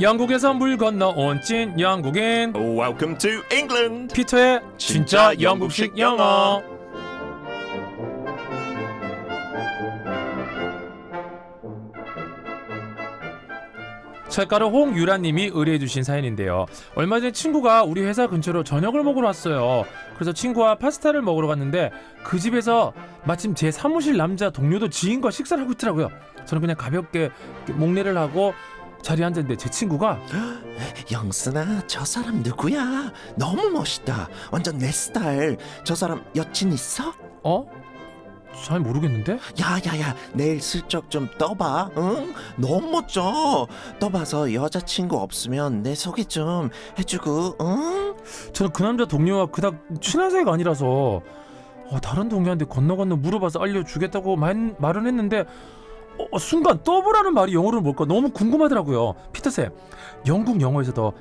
영국에서 물 건너 온 찐 영국인 Welcome to England. 피터의 진짜 영국식 영어. 철가로 홍유라님이 의뢰해주신 사연인데요. 얼마 전에 친구가 우리 회사 근처로 저녁을 먹으러 왔어요. 그래서 친구와 파스타를 먹으러 갔는데 그 집에서 마침 제 사무실 남자 동료도 지인과 식사를 하고 있더라고요. 저는 그냥 가볍게 목례를 하고 자리에 앉았는데 제 친구가 영순아 저 사람 누구야? 너무 멋있다. 완전 내 스타일. 저 사람 여친 있어? 어? 잘 모르겠는데? 야야야 내일 슬쩍 좀 떠봐 응? 너무 멋져 떠봐서 여자친구 없으면 내 소개 좀 해주고 응? 저는 그 남자 동료와 그닥 친한 사이가 아니라서 어, 다른 동료한테 건너 건너 물어봐서 알려주겠다고 말, 말은 했는데 어, 어 순간 떠보라는 말이 영어로는 뭘까 너무 궁금하더라고요 피터쌤 영국 영어에서도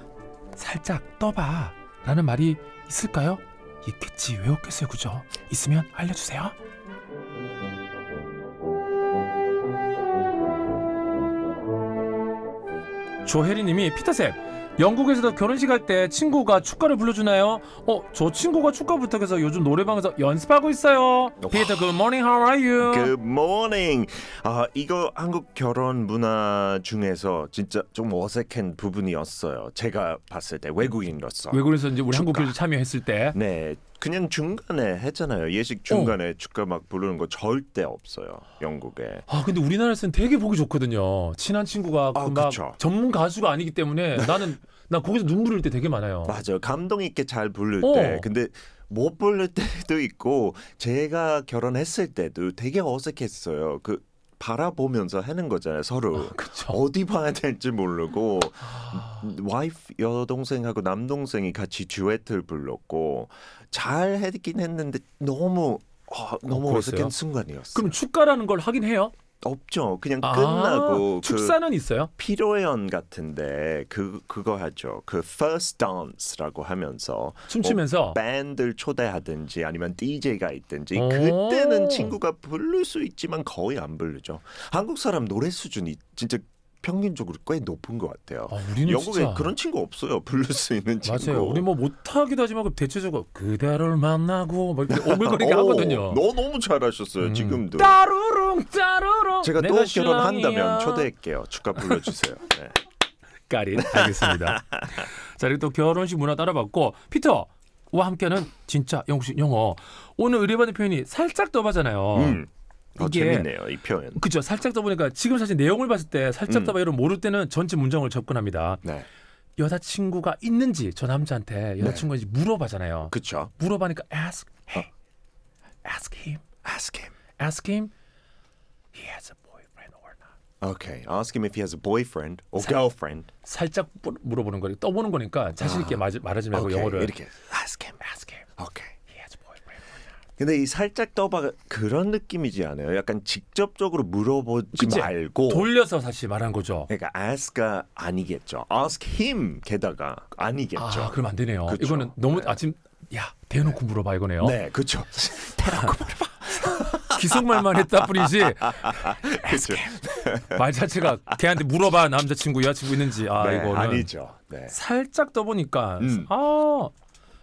살짝 떠봐 라는 말이 있을까요? 있겠지 왜 없겠어요 그죠? 있으면 알려주세요 조혜리님이 피터쌤 영국에서도 결혼식 할 때 친구가 축가를 불러주나요? 어, 저 친구가 축가 부탁해서 요즘 노래방에서 연습하고 있어요. 어. 피터, good morning, how are you? Good morning. 아, 이거 한국 결혼 문화 중에서 진짜 좀 어색한 부분이었어요. 제가 봤을 때 외국인으로서. 외국에서 이제 우리 축가. 한국 교주 참여했을 때. 네, 그냥 중간에 했잖아요. 예식 중간에 어. 주가 막 부르는 거 절대 없어요. 영국에. 아 근데 우리나라에서는 되게 보기 좋거든요. 친한 친구가 아, 막 전문 가수가 아니기 때문에 나는 나 거기서 눈 부를 때 되게 많아요. 맞아요. 감동 있게 잘 부를 어. 때. 근데 못 부를 때도 있고 제가 결혼했을 때도 되게 어색했어요. 그 바라보면서 하는 거잖아요 서로 아, 어디 봐야 될지 모르고 아. 와이프 여동생하고 남동생이 같이 듀엣을 불렀고 잘 했긴 했는데 너무 어, 너무 어, 색한 순간이었어요. 그럼 축가라는 걸 하긴 해요? 없죠. 그냥 아, 끝나고 그 축사는 그 있어요? 피로연 같은데 그 그거 하죠. 그 first dance라고 하면서 춤추면서 뭐 밴드를 초대하든지 아니면 DJ가 있든지 그때는 친구가 부를 수 있지만 거의 안 부르죠. 한국 사람 노래 수준이 진짜 평균적으로 꽤 높은 것 같아요. 아, 영국에 진짜... 그런 친구 없어요. 부를 수 있는 친구. 맞아요. 우리 뭐 못하기도 하지만 그 대체적으로 그대를 만나고 오글거리게 하거든요. 너 너무 잘하셨어요. 음. 지금도. 따루룽 따루룽. 제가 또 결혼한다면 초대할게요. 축가 불러주세요. 네. 까린 알겠습니다. 자 이렇게 또 결혼식 문화 따라봤고 피터 와함께는 진짜 영국식 영어 오늘 의뢰받은 표현이 살짝 떠바잖아요. 음. 어, 이게 재밌네요 이 표현. 그죠. 살짝 더 보니까 지금 사실 내용을 봤을 때 살짝 더 음. 이런 모를 때는 전체 문장을 접근합니다. 네. 여자친구가 있는지 저 남자한테 여자친구인지 네. 물어봐잖아요. 그렇죠. 물어봐니까 ask 어. him, 어. ask him, ask him, ask him. He has a boyfriend or not. Okay, ask him if he has a boyfriend or 살, girlfriend. 살짝 물어보는 거니까 떠보는 거니까 자신 있게 아. 말하지 말고 okay. 영어를. 이렇게 ask him, ask him. Okay. 근데 이 살짝 떠봐 그런 느낌이지 않아요? 약간 직접적으로 물어보지 그치? 말고 돌려서 사실 말한 거죠. 그러니까 ask가 아니겠죠. ask him 게다가 아니겠죠. 아, 그럼 안 되네요. 그쵸? 이거는 너무 네. 아침 야 대놓고 물어봐 이거네요. 네, 그렇죠. 대놓고 물어봐. 기숙말만 했다 뿐이지. 그렇죠. 말 자체가 걔한테 물어봐 남자친구 여자친구 있는지 아 네, 이거 아니죠. 네. 살짝 떠보니까 음. 아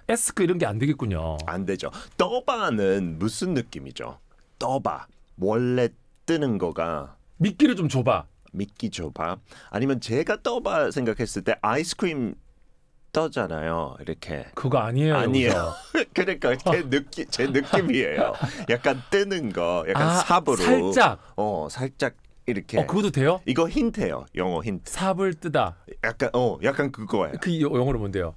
에스크 이런 게 안 되겠군요. 안 되죠. 떠바는 무슨 느낌이죠? 떠바 원래 뜨는 거가 미끼를 좀 줘봐. 미끼 줘봐. 아니면 제가 떠봐 생각했을 때 아이스크림 떠잖아요. 이렇게. 그거 아니에요. 아니에요. 그러니까 제 어. 느낌 제 느낌이에요. 약간 뜨는 거, 약간 아, 삽으로. 살짝. 어, 살짝 이렇게. 어, 그것도 돼요? 이거 힌트예요. 영어 힌트. 삽을 뜨다. 약간 어, 약간 그거예요. 그 영어로 뭔데요?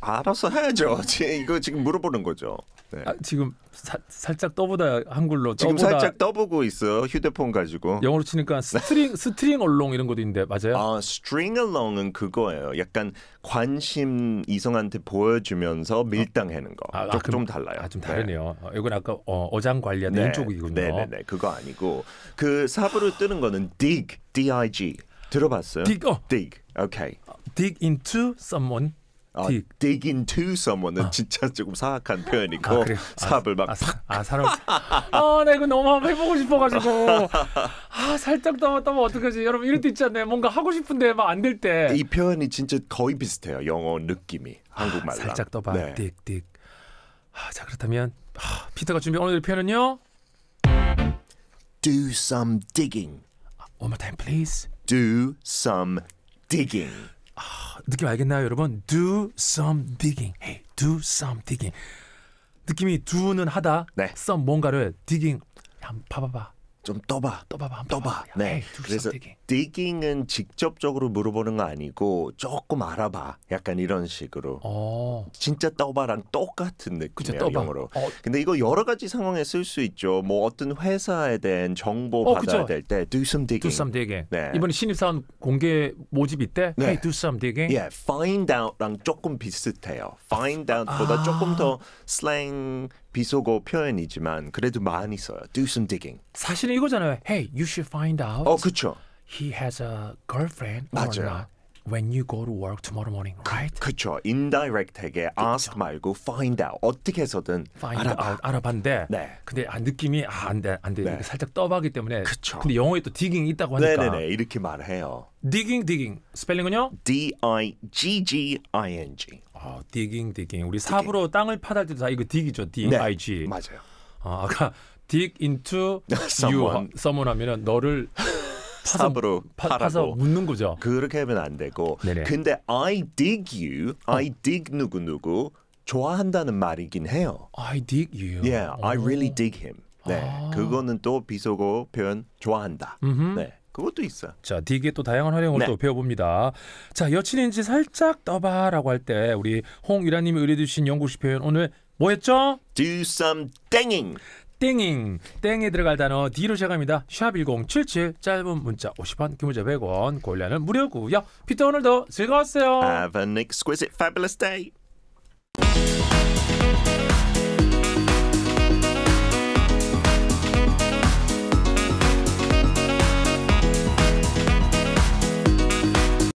알아서 해야죠. 이거 지금 물어보는 거죠. 네. 아, 지금 사, 살짝 떠보다 한글로 지금 떠보다 살짝 떠보고 있어 휴대폰 가지고 영어로 치니까 스트링 스트링 얼롱 이런 것도 있는데 맞아요? 아 스트링 얼롱은 그거예요. 약간 관심 이성한테 보여주면서 어. 밀당하는 거. 아, 아, 그, 좀 달라요. 아, 좀 네. 다르네요. 네. 이건 아까 어, 장 관리하는 네. 쪽이군요. 네네네 네. 그거 아니고 그 삽으로 뜨는 거는 dig d i g 들어봤어요? dig 어. dig okay. dig into someone 어, dig into someone은 어. 아. 진짜 조금 사악한 아, 표현이고 아, 삽을 막 아, 사, 아 사람 아나 이거 네, 그 너무 한번 해보고 싶어가지고 아 살짝 담았다면 뭐 어떡하지 여러분 이럴 때 있잖아요 뭔가 하고 싶은데 막 안 될때이 표현이 진짜 거의 비슷해요 영어 느낌이 한국말 아, 살짝 떠봐 네. 띡띡 아, 자 그렇다면 아, 피터가 준비 오늘의 표현은요 do some digging one more time please do some digging 아, 느낌 알겠나요, 여러분? Do some digging. Hey, do some digging. 느낌이 do는 하다, 네. some 뭔가를 digging. 한번 봐봐봐. 좀 떠봐. 떠봐봐. 떠봐. 아, 네. 그래서 디깅은 직접적으로 물어보는 거 아니고 조금 알아봐. 약간 이런 식으로. 오. 어. 진짜 떠봐랑 똑같은 느낌이에요. 영어로. 어. 근데 이거 여러 가지 상황에 쓸 수 있죠. 뭐 어떤 회사에 대한 정보 어, 받아야 될때 do some digging. Do some digging. 네. 이번에 신입사원 공개 모집 이때 네. hey, do some digging. 예, yeah, find out랑 조금 비슷해요. find 아. out보다 아. 조금 더 슬랭 비속어 표현이지만 그래도 많이 써요. Do some digging. 사실은 이거잖아요. Hey, you should find out. 어, 그렇죠. He has a girlfriend 맞아요. or not. when you go to work tomorrow morning, right? 그쵸. indirect하게 ask 말고 find out 어떻게 해서든 find 알아봐. out 알아봤는데 네. 근데 아, 느낌이 아, 안 돼, 안 돼. 네. 살짝 떠박이 때문에 그쵸. 근데 영어에 또 digging 있다고 하니까 네네네 이렇게 말해요. digging digging 스펠링은요? D I G G I N G. 아, digging digging 우리 삽으로 땅을 파다 때도 다 이거 dig이죠. D I G. 맞아요. 아, 아까 dig into you someone 하면 너를 팝으로 파, 서 묻는 거죠. 그렇게 하면 안 되고. 네네. 근데 I dig you, I dig 누구 누구 좋아한다는 말이긴 해요. I dig you. Yeah, 오. I really dig him. 네, 아. 그거는 또 비속어 표현 좋아한다. 음흠. 네. 그것도 있어. 자, 디기또 다양한 활용을 네. 또 배워봅니다. 자, 여친인지 살짝 떠봐라고 할 때 우리 홍유라님이 의뢰주신 영국식 표현 오늘 뭐였죠? Do some dinging. 땡잉 땡에 들어갈 단어 D로 시작합니다 샵1077 짧은 문자 50원 긴 문자 100원 골라는 무료고요 피터 오늘도 즐거웠어요 Have an exquisite fabulous day